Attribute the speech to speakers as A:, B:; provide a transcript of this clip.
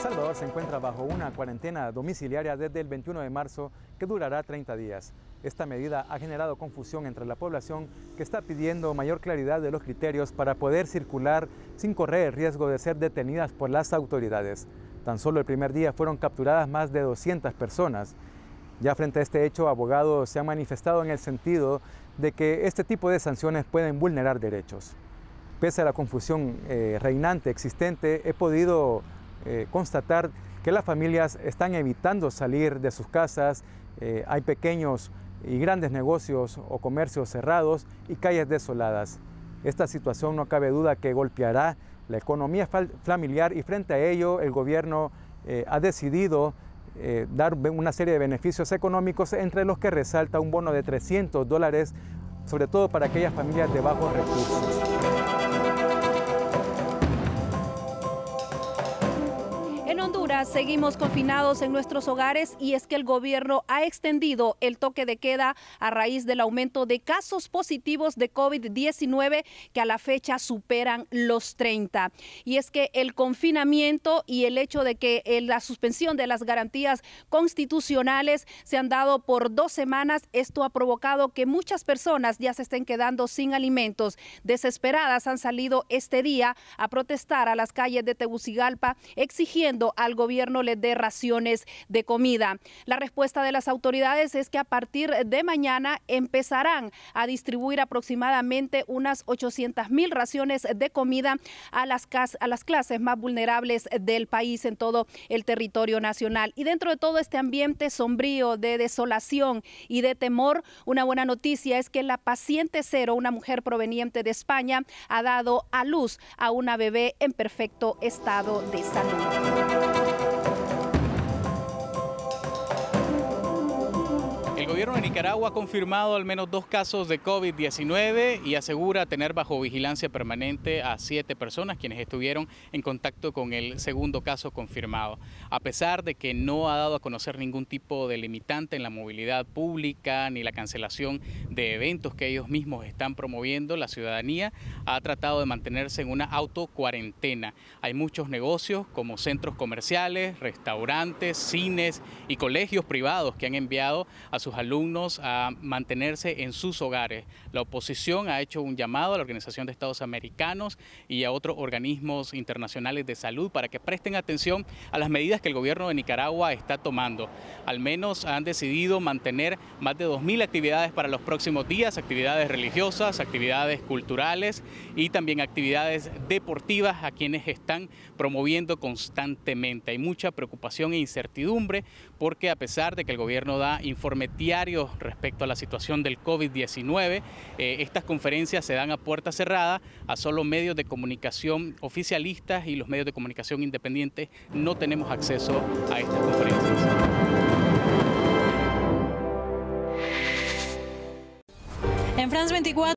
A: Salvador se encuentra bajo una cuarentena domiciliaria desde el 21 de marzo que durará 30 días. Esta medida ha generado confusión entre la población que está pidiendo mayor claridad de los criterios para poder circular sin correr el riesgo de ser detenidas por las autoridades. Tan solo el primer día fueron capturadas más de 200 personas. Ya frente a este hecho, abogados se han manifestado en el sentido de que este tipo de sanciones pueden vulnerar derechos. Pese a la confusión eh, reinante existente, he podido eh, constatar que las familias están evitando salir de sus casas, eh, hay pequeños y grandes negocios o comercios cerrados y calles desoladas. Esta situación no cabe duda que golpeará la economía familiar y frente a ello el gobierno eh, ha decidido dar una serie de beneficios económicos entre los que resalta un bono de 300 dólares, sobre todo para aquellas familias de bajos recursos.
B: seguimos confinados en nuestros hogares y es que el gobierno ha extendido el toque de queda a raíz del aumento de casos positivos de COVID-19 que a la fecha superan los 30. Y es que el confinamiento y el hecho de que eh, la suspensión de las garantías constitucionales se han dado por dos semanas, esto ha provocado que muchas personas ya se estén quedando sin alimentos. Desesperadas han salido este día a protestar a las calles de Tegucigalpa exigiendo algo gobierno les dé raciones de comida. La respuesta de las autoridades es que a partir de mañana empezarán a distribuir aproximadamente unas 800 mil raciones de comida a las, a las clases más vulnerables del país en todo el territorio nacional. Y dentro de todo este ambiente sombrío de desolación y de temor, una buena noticia es que la paciente cero, una mujer proveniente de España, ha dado a luz a una bebé en perfecto estado de salud.
C: El gobierno de Nicaragua ha confirmado al menos dos casos de COVID-19 y asegura tener bajo vigilancia permanente a siete personas quienes estuvieron en contacto con el segundo caso confirmado. A pesar de que no ha dado a conocer ningún tipo de limitante en la movilidad pública ni la cancelación de eventos que ellos mismos están promoviendo, la ciudadanía ha tratado de mantenerse en una autocuarentena. Hay muchos negocios como centros comerciales, restaurantes, cines y colegios privados que han enviado a sus alumnos a mantenerse en sus hogares. La oposición ha hecho un llamado a la Organización de Estados Americanos y a otros organismos internacionales de salud para que presten atención a las medidas que el gobierno de Nicaragua está tomando. Al menos han decidido mantener más de 2.000 actividades para los próximos días, actividades religiosas, actividades culturales y también actividades deportivas a quienes están promoviendo constantemente. Hay mucha preocupación e incertidumbre porque a pesar de que el gobierno da informe diarios respecto a la situación del COVID-19. Eh, estas conferencias se dan a puerta cerrada, a solo medios de comunicación oficialistas y los medios de comunicación independientes no tenemos acceso a estas conferencias.
B: En France 24.